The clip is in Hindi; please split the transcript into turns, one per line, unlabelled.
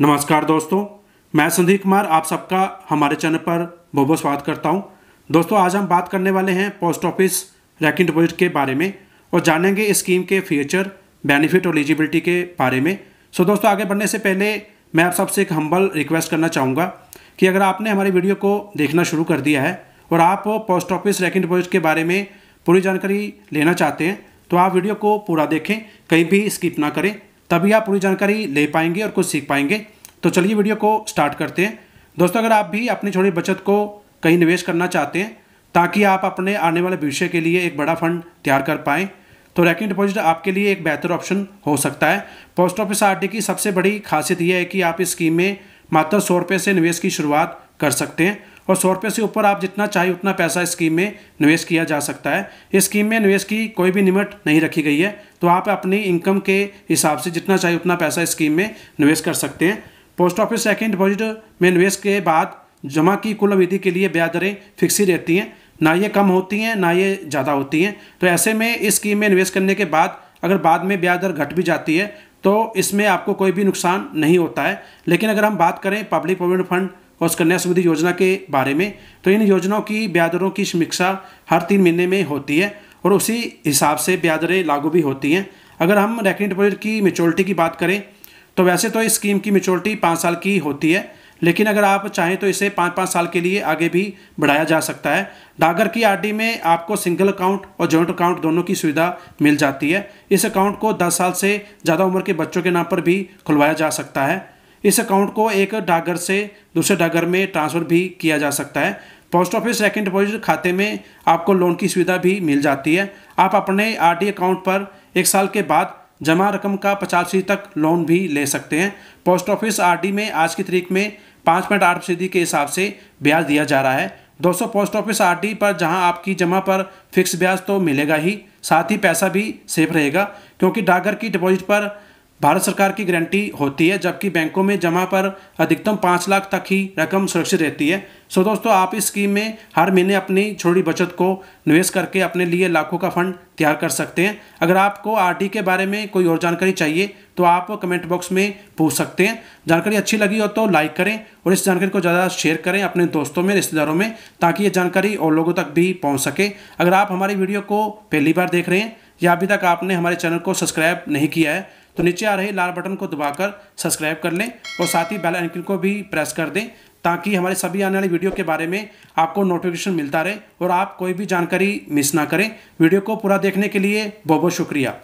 नमस्कार दोस्तों मैं संदीप कुमार आप सबका हमारे चैनल पर बहुत बहुत स्वागत करता हूं दोस्तों आज हम बात करने वाले हैं पोस्ट ऑफिस रैकिंग डिपोजिट के बारे में और जानेंगे इस स्कीम के फीचर बेनिफिट और एलिजिबिलिटी के बारे में सो दोस्तों आगे बढ़ने से पहले मैं आप सबसे एक हम्बल रिक्वेस्ट करना चाहूँगा कि अगर आपने हमारी वीडियो को देखना शुरू कर दिया है और आप पोस्ट ऑफिस रैकिंग डिपोजिट के बारे में पूरी जानकारी लेना चाहते हैं तो आप वीडियो को पूरा देखें कहीं भी स्किप ना करें तभी आप पूरी जानकारी ले पाएंगे और कुछ सीख पाएंगे तो चलिए वीडियो को स्टार्ट करते हैं दोस्तों अगर आप भी अपनी छोटी बचत को कहीं निवेश करना चाहते हैं ताकि आप अपने आने वाले भविष्य के लिए एक बड़ा फंड तैयार कर पाएँ तो रैकिंग डिपॉजिट आपके लिए एक बेहतर ऑप्शन हो सकता है पोस्ट ऑफिस आर की सबसे बड़ी खासियत यह है कि आप इस स्कीम में मात्र सौ रुपये से निवेश की शुरुआत कर सकते हैं और सौ रुपये से ऊपर आप जितना चाहिए उतना पैसा स्कीम में निवेश किया जा सकता है इस स्कीम में निवेश की कोई भी लिमिट नहीं रखी गई है तो आप अपनी इनकम के हिसाब से जितना चाहिए उतना पैसा स्कीम में निवेश कर सकते हैं पोस्ट ऑफिस सेकेंड डिपॉजिट में निवेश के बाद जमा की कुल अवधि के लिए ब्याज दरें फिक्स ही रहती हैं ना ये कम होती हैं ना ये ज़्यादा होती हैं तो ऐसे में इस स्कीम में निवेश करने के बाद अगर बाद में ब्याज दर घट भी जाती है तो इसमें आपको कोई भी नुकसान नहीं होता है लेकिन अगर हम बात करें पब्लिक प्रोविडेंट फंड और कन्या समृद्धि योजना के बारे में तो इन योजनाओं की ब्याज दरों की समीक्षा हर तीन महीने में होती है और उसी हिसाब से ब्याज दरें लागू भी होती हैं अगर हम रेकनिंग डिपॉजिट की मेचोरिटी की बात करें तो वैसे तो इस स्कीम की मेचोरिटी पाँच साल की होती है लेकिन अगर आप चाहें तो इसे पाँच पाँच साल के लिए आगे भी बढ़ाया जा सकता है डागर की आर में आपको सिंगल अकाउंट और जॉइंट अकाउंट दोनों की सुविधा मिल जाती है इस अकाउंट को 10 साल से ज़्यादा उम्र के बच्चों के नाम पर भी खुलवाया जा सकता है इस अकाउंट को एक डाकघर से दूसरे डाकघर में ट्रांसफ़र भी किया जा सकता है पोस्ट ऑफिस सेकेंड डिपॉजिट खाते में आपको लोन की सुविधा भी मिल जाती है आप अपने आरडी अकाउंट पर एक साल के बाद जमा रकम का पचास फीसदी तक लोन भी ले सकते हैं पोस्ट ऑफिस आरडी में आज की तारीख में पाँच पॉइंट आठ फीसदी के हिसाब से ब्याज दिया जा रहा है दोस्तों पोस्ट ऑफिस आरडी पर जहां आपकी जमा पर फिक्स ब्याज तो मिलेगा ही साथ ही पैसा भी सेफ रहेगा क्योंकि डाकघर की डिपॉजिट पर भारत सरकार की गारंटी होती है जबकि बैंकों में जमा पर अधिकतम पाँच लाख तक ही रकम सुरक्षित रहती है सो दोस्तों आप इस स्कीम में हर महीने अपनी छोटी बचत को निवेश करके अपने लिए लाखों का फंड तैयार कर सकते हैं अगर आपको आरडी के बारे में कोई और जानकारी चाहिए तो आप कमेंट बॉक्स में पूछ सकते हैं जानकारी अच्छी लगी हो तो लाइक करें और इस जानकारी को ज़्यादा शेयर करें अपने दोस्तों में रिश्तेदारों में ताकि ये जानकारी और लोगों तक भी पहुँच सके अगर आप हमारी वीडियो को पहली बार देख रहे हैं या अभी तक आपने हमारे चैनल को सब्सक्राइब नहीं किया है तो नीचे आ रहे लाल बटन को दबाकर सब्सक्राइब कर लें और साथ ही बेल आइकन को भी प्रेस कर दें ताकि हमारे सभी आने वाली वीडियो के बारे में आपको नोटिफिकेशन मिलता रहे और आप कोई भी जानकारी मिस ना करें वीडियो को पूरा देखने के लिए बहुत बहुत शुक्रिया